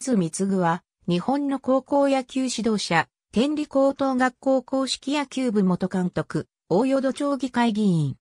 津具は、日本の高校野球指導者、天理高等学校公式野球部元監督、大淀町議会議員。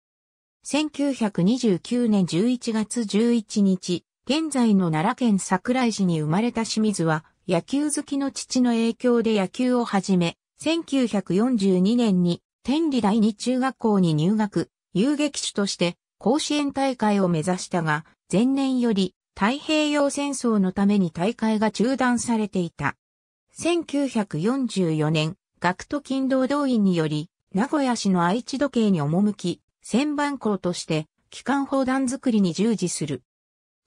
1929年11月11日、現在の奈良県桜井市に生まれた清水は、野球好きの父の影響で野球を始め、1942年に天理第二中学校に入学、遊撃手として甲子園大会を目指したが、前年より太平洋戦争のために大会が中断されていた。1944年、学徒勤労動員により、名古屋市の愛知時計に赴き、千番校として、機関砲弾作りに従事する。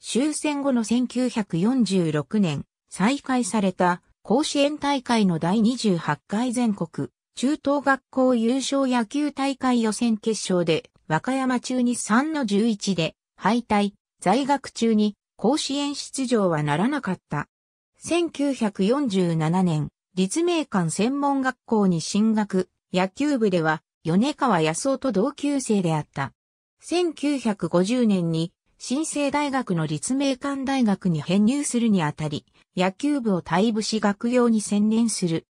終戦後の1946年、再開された甲子園大会の第28回全国中等学校優勝野球大会予選決勝で和歌山中に3の11で敗退、在学中に甲子園出場はならなかった。1947年、立命館専門学校に進学、野球部では米川康夫と同級生であった。1950年に新生大学の立命館大学に編入するにあたり、野球部を退部し学業に専念する。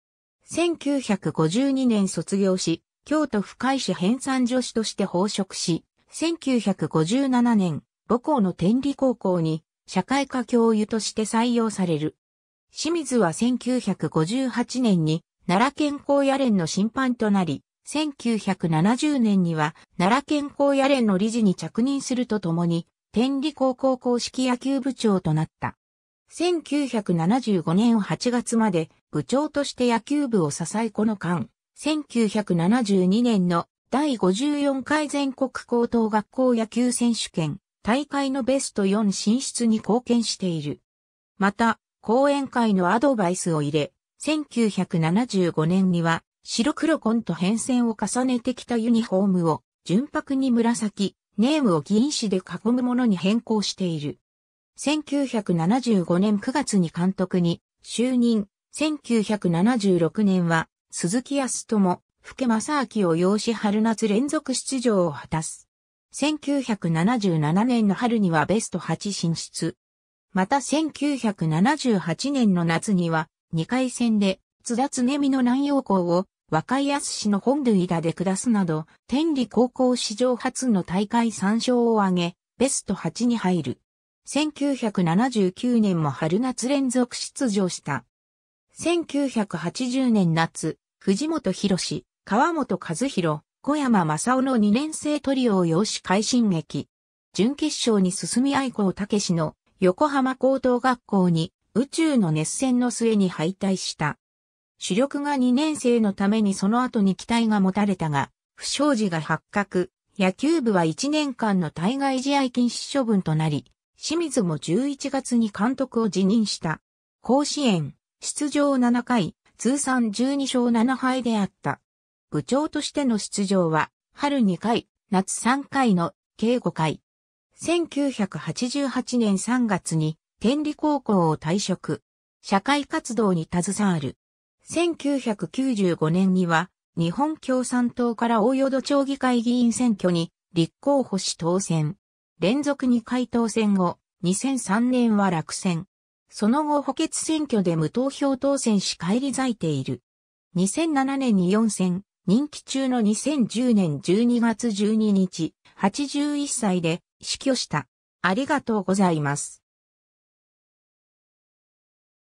1952年卒業し、京都府海市編纂女子として奉職し、1957年、母校の天理高校に社会科教諭として採用される。清水は1958年に奈良健康野連の審判となり、1970年には奈良健康野連の理事に着任するとともに、天理高校公式野球部長となった。1975年8月まで部長として野球部を支えこの間、1972年の第54回全国高等学校野球選手権大会のベスト4進出に貢献している。また、講演会のアドバイスを入れ、1975年には白黒コンと変遷を重ねてきたユニフォームを純白に紫、ネームを銀紙で囲むものに変更している。1975年9月に監督に就任、1976年は鈴木康友、福正明を養子春夏連続出場を果たす。1977年の春にはベスト8進出。また1978年の夏には、2回戦で、津田ね美の南陽校を、若い安市の本塁打で下すなど、天理高校史上初の大会3勝を挙げ、ベスト8に入る。1979年も春夏連続出場した。1980年夏、藤本博士、川本和弘、小山正夫の2年生トリオを養子快進撃。準決勝に進み愛子武史の横浜高等学校に宇宙の熱戦の末に敗退した。主力が2年生のためにその後に期待が持たれたが、不祥事が発覚、野球部は1年間の対外試合禁止処分となり、清水も11月に監督を辞任した。甲子園、出場7回、通算12勝7敗であった。部長としての出場は、春2回、夏3回の計5回。1988年3月に天理高校を退職。社会活動に携わる。1995年には日本共産党から大淀町議会議員選挙に立候補し当選。連続2回当選後、2003年は落選。その後補欠選挙で無投票当選し返り咲いている。2007年に4選、任期中の2010年12月12日、81歳で死去した。ありがとうございます。